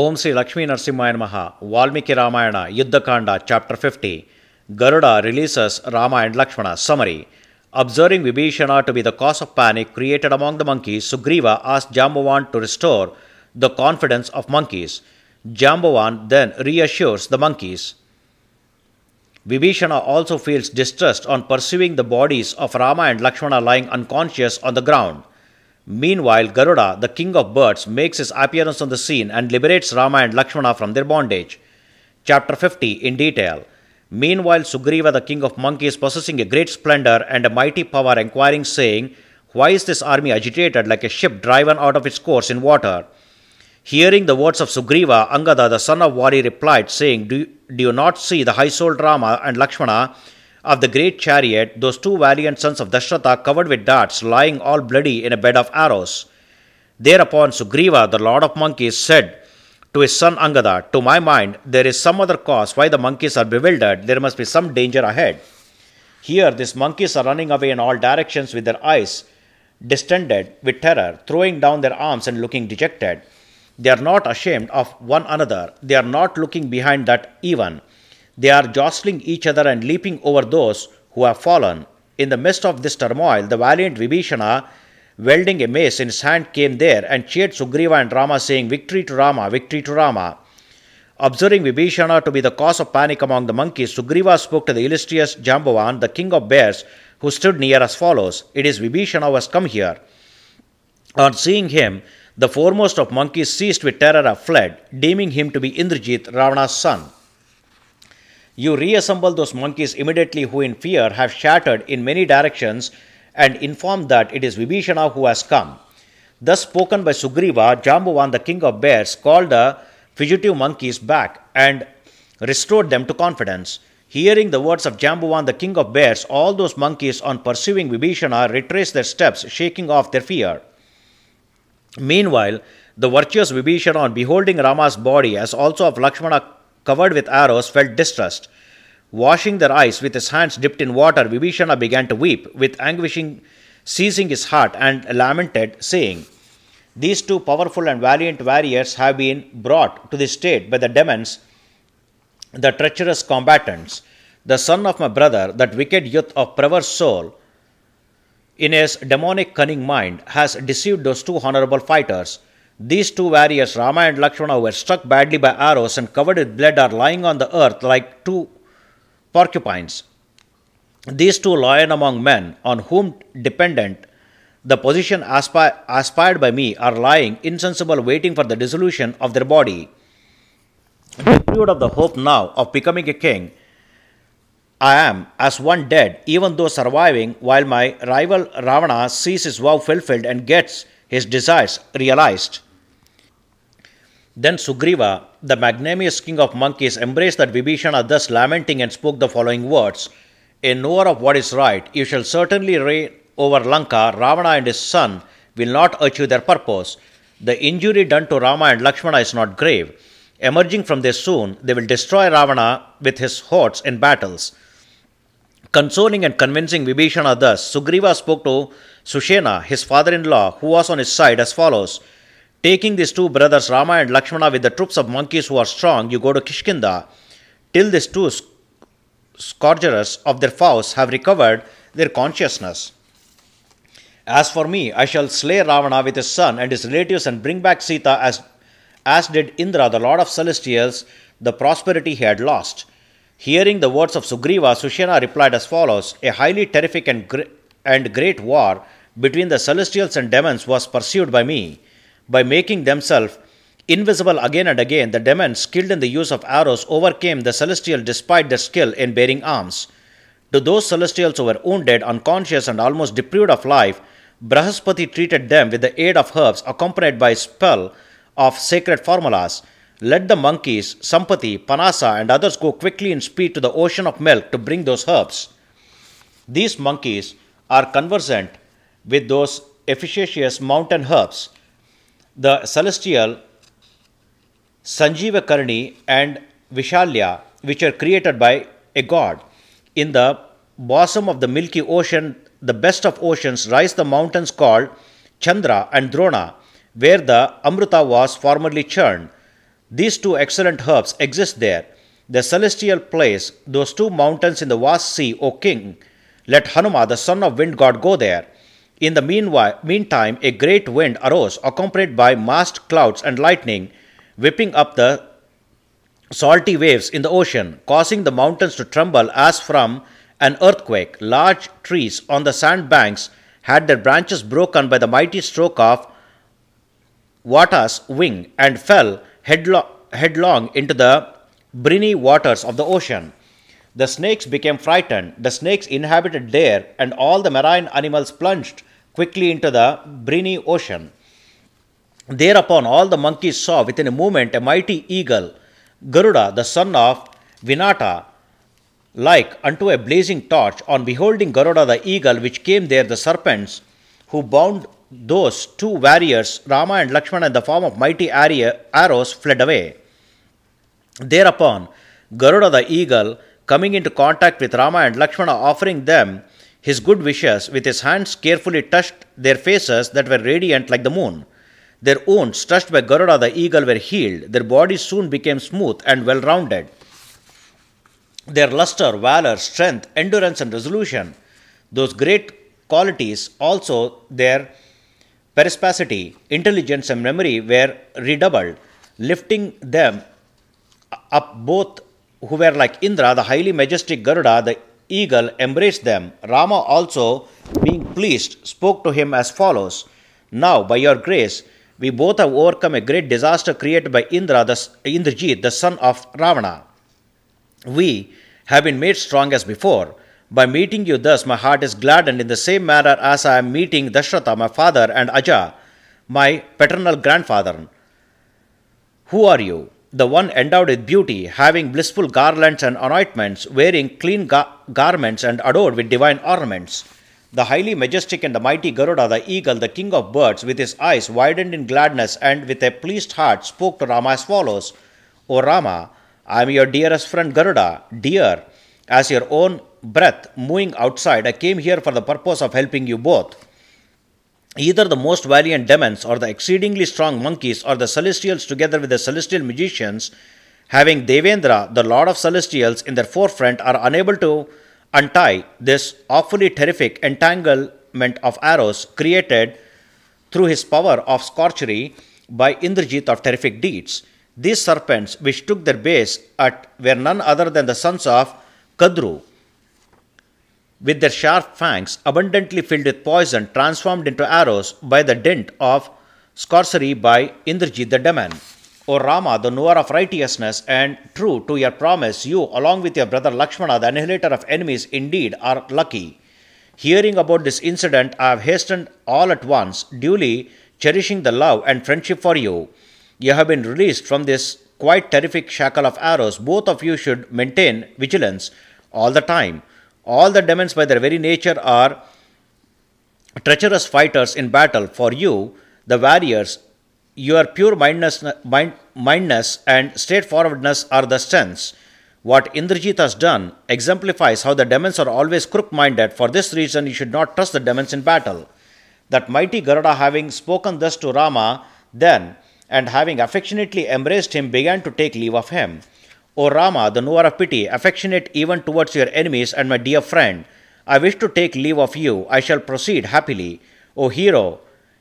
ಓಂ ಶ್ರೀ ಲಕ್ಷ್ಮೀ ನರಸಿಂಹಾಯ ನಮಃ Valmiki Ramayana Yuddhakanda chapter fifty Garuda releases Rama and Lakshmana summary observing Vibhishana to be the cause of panic created among the monkeys Sugriva as Jambavan to restore the confidence of monkeys Jambavan then reassures the monkeys Vibhishana also feels distressed on perceiving the bodies of Rama and Lakshmana lying unconscious on the ground. Meanwhile, Garuda, the king of birds, makes his appearance on the scene and liberates Rama and Lakshmana from their bondage. Chapter 50 in detail. Meanwhile, Sugriva, the king of monkeys, possessing a great splendor and a mighty power, inquiring, saying, Why is this army agitated like a ship driven out of its course in water? Hearing the words of Sugriva, Angada, the son of Wari, replied, saying, Do you, do you not see the high souled Rama and Lakshmana? of the great chariot, those two valiant sons of Dashratha covered with darts, lying all bloody in a bed of arrows. Thereupon Sugriva, the lord of monkeys, said to his son Angada, To my mind, there is some other cause why the monkeys are bewildered. There must be some danger ahead. Here, these monkeys are running away in all directions with their eyes distended with terror, throwing down their arms and looking dejected. They are not ashamed of one another. They are not looking behind that even. They are jostling each other and leaping over those who have fallen. In the midst of this turmoil, the valiant Vibhishana, welding a mace in his hand, came there and cheered Sugriva and Rama, saying, Victory to Rama, victory to Rama. Observing Vibhishana to be the cause of panic among the monkeys, Sugriva spoke to the illustrious Jambavan, the king of bears, who stood near as follows It is Vibhishana who has come here. On seeing him, the foremost of monkeys, seized with terror, fled, deeming him to be Indrajit, Ravana's son. You reassemble those monkeys immediately who in fear have shattered in many directions and inform that it is Vibhishana who has come. Thus spoken by Sugriva, Jambuvan, the king of bears, called the fugitive monkeys back and restored them to confidence. Hearing the words of Jambuvan, the king of bears, all those monkeys, on pursuing Vibhishana, retraced their steps, shaking off their fear. Meanwhile, the virtuous Vibhishana, on beholding Rama's body, as also of Lakshmana, covered with arrows, felt distrust. Washing their eyes with his hands dipped in water, Vibhishana began to weep, with anguishing seizing his heart, and lamented, saying, These two powerful and valiant warriors have been brought to this state by the demons, the treacherous combatants. The son of my brother, that wicked youth of perverse soul, in his demonic cunning mind, has deceived those two honorable fighters these two warriors, Rama and Lakshmana, were struck badly by arrows and covered with blood, are lying on the earth like two porcupines. These two lion among men, on whom dependent the position aspi- aspired by me, are lying insensible, waiting for the dissolution of their body. Deprived of the hope now of becoming a king, I am as one dead, even though surviving, while my rival Ravana sees his vow fulfilled and gets his desires realized. Then Sugriva, the magnanimous king of monkeys, embraced that Vibhishana, thus lamenting, and spoke the following words A knower of what is right, you shall certainly reign over Lanka. Ravana and his son will not achieve their purpose. The injury done to Rama and Lakshmana is not grave. Emerging from this soon, they will destroy Ravana with his hordes in battles. Consoling and convincing Vibhishana thus, Sugriva spoke to Sushena, his father in law, who was on his side, as follows. Taking these two brothers Rama and Lakshmana with the troops of monkeys who are strong, you go to Kishkinda. Till these two scourgers of their foes have recovered their consciousness. As for me, I shall slay Ravana with his son and his relatives and bring back Sita as, as did Indra, the lord of celestials, the prosperity he had lost. Hearing the words of Sugriva, Sushena replied as follows A highly terrific and, gr- and great war between the celestials and demons was pursued by me. By making themselves invisible again and again, the demons, skilled in the use of arrows, overcame the celestial despite their skill in bearing arms. To those celestials who were wounded, unconscious, and almost deprived of life, Brahaspati treated them with the aid of herbs, accompanied by a spell of sacred formulas. Let the monkeys, Sampati, Panasa, and others go quickly in speed to the ocean of milk to bring those herbs. These monkeys are conversant with those efficacious mountain herbs the celestial Sanjeeva and Vishalya, which are created by a god. In the bosom of the Milky Ocean, the best of oceans, rise the mountains called Chandra and Drona, where the Amrita was formerly churned. These two excellent herbs exist there. The celestial place, those two mountains in the vast sea, O king, let Hanuma, the son of wind god, go there. In the meanwhile, meantime, a great wind arose, accompanied by massed clouds and lightning, whipping up the salty waves in the ocean, causing the mountains to tremble as from an earthquake. Large trees on the sandbanks had their branches broken by the mighty stroke of Wata's wing and fell headlong into the briny waters of the ocean. The snakes became frightened. The snakes inhabited there, and all the marine animals plunged quickly into the briny ocean. Thereupon, all the monkeys saw within a moment a mighty eagle, Garuda, the son of Vinata, like unto a blazing torch. On beholding Garuda the eagle, which came there, the serpents who bound those two warriors, Rama and Lakshmana, in the form of mighty arrows, fled away. Thereupon, Garuda the eagle coming into contact with Rama and Lakshmana, offering them his good wishes, with his hands carefully touched their faces that were radiant like the moon. Their wounds, touched by Garuda the eagle, were healed. Their bodies soon became smooth and well rounded. Their luster, valor, strength, endurance, and resolution, those great qualities, also their perspicacity, intelligence, and memory were redoubled, lifting them up both who were like Indra, the highly majestic Garuda, the eagle, embraced them. Rama also, being pleased, spoke to him as follows Now, by your grace, we both have overcome a great disaster created by Indra, the, Indrajit, the son of Ravana. We have been made strong as before. By meeting you thus, my heart is gladdened in the same manner as I am meeting Dashratha, my father, and Aja, my paternal grandfather. Who are you? the one endowed with beauty, having blissful garlands and anointments, wearing clean garments and adored with divine ornaments. The highly majestic and the mighty Garuda, the eagle, the king of birds, with his eyes widened in gladness and with a pleased heart, spoke to Rama as follows O Rama, I am your dearest friend Garuda, dear, as your own breath moving outside, I came here for the purpose of helping you both. Either the most valiant demons or the exceedingly strong monkeys or the celestials together with the celestial magicians, having Devendra, the lord of celestials, in their forefront, are unable to untie this awfully terrific entanglement of arrows created through his power of scorchery by Indrajit of terrific deeds. These serpents, which took their base at were none other than the sons of Kadru, with their sharp fangs abundantly filled with poison transformed into arrows by the dint of sorcery by Indrajit the demon. O Rama, the knower of righteousness and true to your promise, you, along with your brother Lakshmana, the annihilator of enemies, indeed are lucky. Hearing about this incident, I have hastened all at once, duly cherishing the love and friendship for you. You have been released from this quite terrific shackle of arrows. Both of you should maintain vigilance all the time. All the demons, by their very nature, are treacherous fighters in battle. For you, the warriors, your pure mindness, mind, mindness and straightforwardness are the strengths. What Indrajit has done exemplifies how the demons are always crook minded. For this reason, you should not trust the demons in battle. That mighty Garuda, having spoken thus to Rama, then, and having affectionately embraced him, began to take leave of him. O Rama, the knower of pity, affectionate even towards your enemies and my dear friend, I wish to take leave of you. I shall proceed happily. O hero,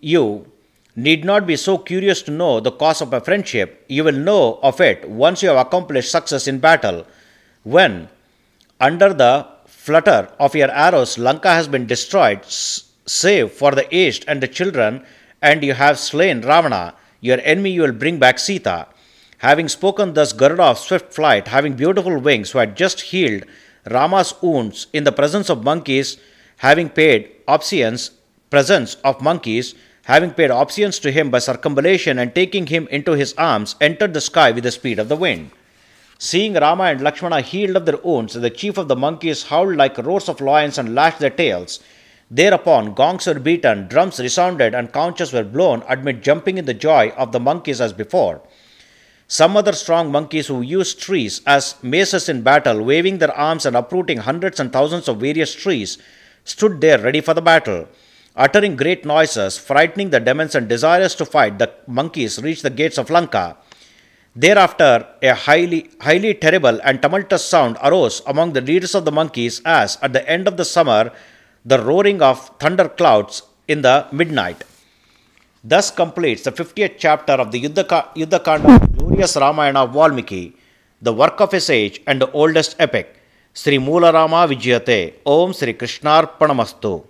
you need not be so curious to know the cause of my friendship. You will know of it once you have accomplished success in battle. When, under the flutter of your arrows, Lanka has been destroyed, save for the aged and the children, and you have slain Ravana, your enemy you will bring back Sita. Having spoken thus, Garuda of swift flight, having beautiful wings, who had just healed Rama's wounds in the presence of monkeys, having paid obeisance, presence of monkeys, having paid obeisance to him by circumambulation and taking him into his arms, entered the sky with the speed of the wind. Seeing Rama and Lakshmana healed of their wounds, the chief of the monkeys howled like roars of lions and lashed their tails. Thereupon, gongs were beaten, drums resounded, and conches were blown amid jumping in the joy of the monkeys as before. Some other strong monkeys who used trees as maces in battle, waving their arms and uprooting hundreds and thousands of various trees, stood there ready for the battle. Uttering great noises, frightening the demons and desirous to fight, the monkeys reached the gates of Lanka. Thereafter, a highly, highly terrible and tumultuous sound arose among the leaders of the monkeys as, at the end of the summer, the roaring of thunder clouds in the midnight. Thus completes the 50th chapter of the Yuddha, Kanda glorious Ramayana of Valmiki, the work of his age and the oldest epic. Sri Moolarama Vijayate. Om Sri Krishnarpanamastu.